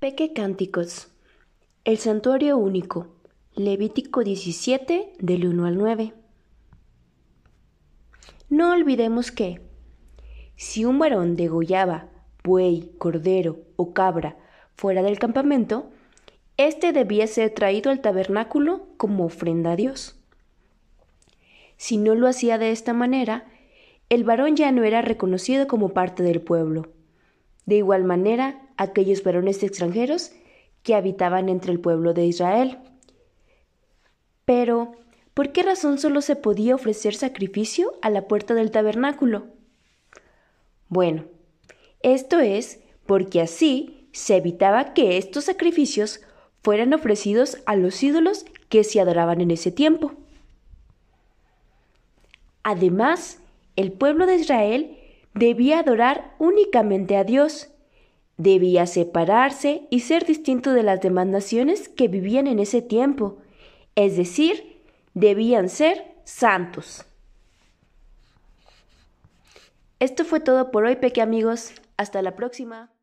Peque Cánticos. El Santuario Único. Levítico 17 del 1 al 9. No olvidemos que si un varón degollaba buey, cordero o cabra fuera del campamento, éste debía ser traído al tabernáculo como ofrenda a Dios. Si no lo hacía de esta manera, el varón ya no era reconocido como parte del pueblo. De igual manera, aquellos varones extranjeros que habitaban entre el pueblo de Israel. Pero, ¿por qué razón solo se podía ofrecer sacrificio a la puerta del tabernáculo? Bueno, esto es porque así se evitaba que estos sacrificios fueran ofrecidos a los ídolos que se adoraban en ese tiempo. Además, el pueblo de Israel debía adorar únicamente a Dios, debía separarse y ser distinto de las demás naciones que vivían en ese tiempo, es decir, debían ser santos. Esto fue todo por hoy, peque amigos. Hasta la próxima.